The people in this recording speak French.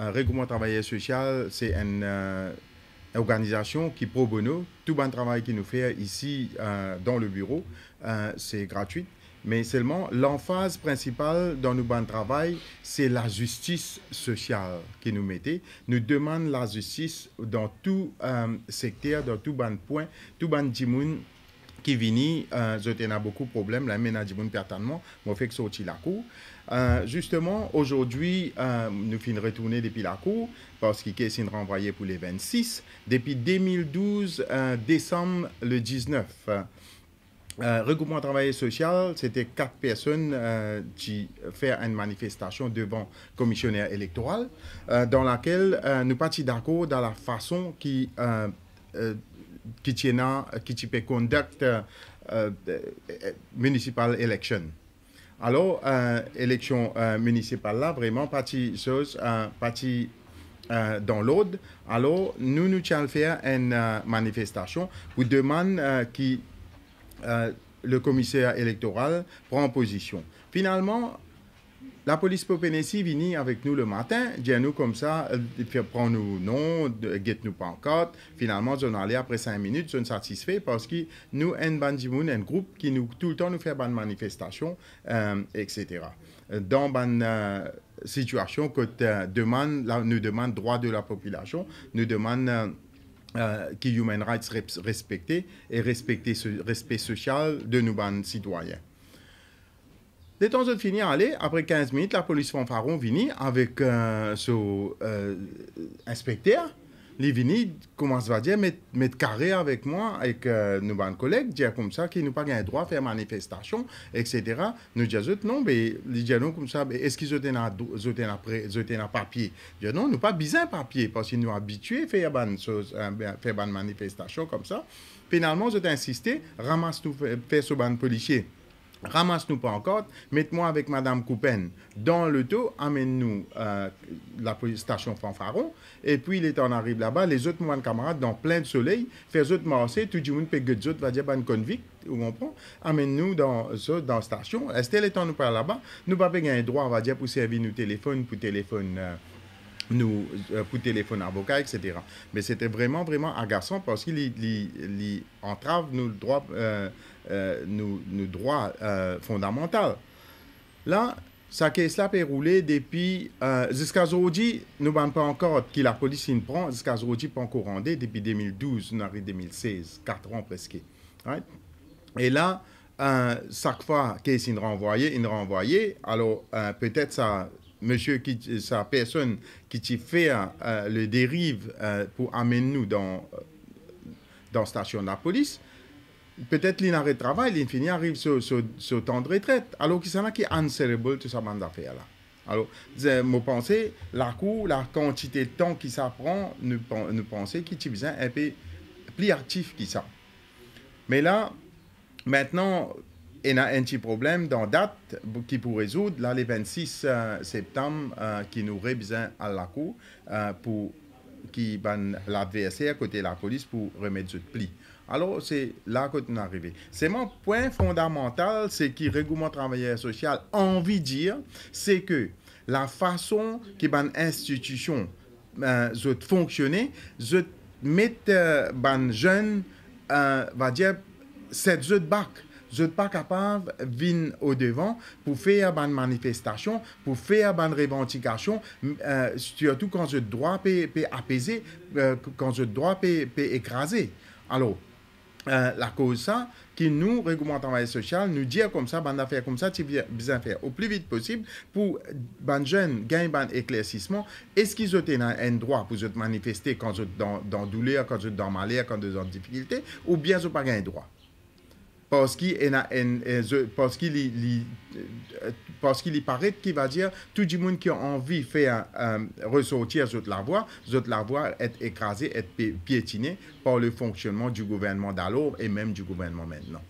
Réglement regroupement travailleur social, c'est une euh, organisation qui pro bono, tout bon travail qu'il nous fait ici euh, dans le bureau, euh, c'est gratuit. Mais seulement l'emphase principale dans nos bon travail, c'est la justice sociale qui nous mettait. Nous demandons la justice dans tout secteur, dans tout bon point, tout bon dimoun qui vini, uh, a beaucoup de problèmes, la men a que fait sorti la cour. Euh, nous Justement, euh, nous finissons la retourner parce qu'il parce qu'ils eu sin renvoyé pour les 26, depuis 2012, euh, décembre le 19. Euh, euh, regroupement Travail Social, c'était quatre personnes qui faire une manifestation devant le commissionnaire électoral, dans laquelle nous partis d'accord dans la façon qui qui euh, qui Kitchipe conduct euh, euh, municipal election. Alors, élection municipale là, vraiment, parti chose, dans l'ode Alors, nous, nous allons faire une manifestation pour demander euh, que le commissaire électoral prend position. Finalement, la police Popenesi vient avec nous le matin, dit nous comme ça, euh, prend nous noms, get nous pas encore. Finalement, je allais après cinq minutes, je suis satisfait parce que nous, un bandimoun, un groupe qui nous, tout le temps, nous fait une manifestation, euh, etc. Dans une euh, situation que demande, nous demande droit de la population, nous demande les droits human rights respectés et respecter ce respect social de nos citoyens. De temps en fini aller, après 15 minutes, la police fanfaron vini avec euh, son inspecteur. Il vini commence à dire, mettre carré avec moi, avec euh, nos bons collègues, dire comme ça qu'ils n'ont pas le droit de faire manifestation, etc. Nous disons, non, mais ils disent comme ça, est-ce qu'ils ont un papier Ils non, nous pas besoin de papier, parce qu'ils nous habitués à faire une manifestation comme ça. Finalement, ils ont insisté, ramasse tout, faire ce bon policier. Ramasse-nous pas encore, mettez moi avec Madame Coupen dans le taux, amène-nous à euh, la station Fanfaron, et puis il est en arrive là-bas, les autres mon camarades, dans plein de soleil, fais autres marcher, tout le monde peut autres, va dire ben, convict, ou comprenez, amène-nous dans la station, est-ce que est nous par là-bas, nous pas gagner droit, on va dire, pour servir nos téléphones, pour téléphone. Euh, nous pour euh, téléphone avocat, etc. Mais c'était vraiment, vraiment agaçant parce qu'il entrave nos droits, euh, euh, nos, nos fondamentaux. Là, ça case là peut rouler depuis jusqu'à aujourd'hui, nous ne pas encore que la police ne prend jusqu'à aujourd'hui pas encore rendé depuis 2012, nous arrive 2016, 4 ans presque. Et là, chaque fois est renvoyée, il est renvoyée. Alors, peut-être ça, monsieur qui, sa personne qui t'y fait euh, euh, le dérive euh, pour amener nous dans, dans station de la police, peut-être l'inarrêt de travail, l'infini arrive sur, ce temps de retraite. Alors qu'il y en a qui tout ça bande d'affaires là. Alors, je pense, la cour, la quantité de temps qui s'apprend, nous, nous pensons qu'il y a un peu plus actif que ça. Mais là, maintenant, y a un petit problème dans date qui pour résoudre, là, le 26 euh, septembre, euh, qui nous besoin à la cour euh, pour qui ben, à côté la police pour remettre ce pli. Alors, c'est là que nous arrivés. C'est mon point fondamental, c'est qui règlement travailleur social envie de dire, c'est que la façon qui ben institution c'est fonctionner, zot mettre jeunes jeune va dire cette bac je suis pas capable de venir au devant pour faire une manifestation, pour faire une revendication, euh, surtout quand je dois payer, apaiser, euh, quand je dois être écrasé. Alors, euh, la cause ça, qui nous, en travail social, nous dire comme ça, ban affaire comme ça, tu bien faire au plus vite possible pour les jeunes gagne un éclaircissement. Est-ce qu'ils ont un, droit pour se manifester quand ils sont dans, dans douleur, quand ils sont dans malheur, quand ils sont en difficulté, ou bien ils n'ont pas un droit? parce qu'il est paraît qu'il va dire tout le monde qui a envie de faire euh, ressortir la la voix de la voix est écrasée, est piétinée par le fonctionnement du gouvernement d'alors et même du gouvernement maintenant.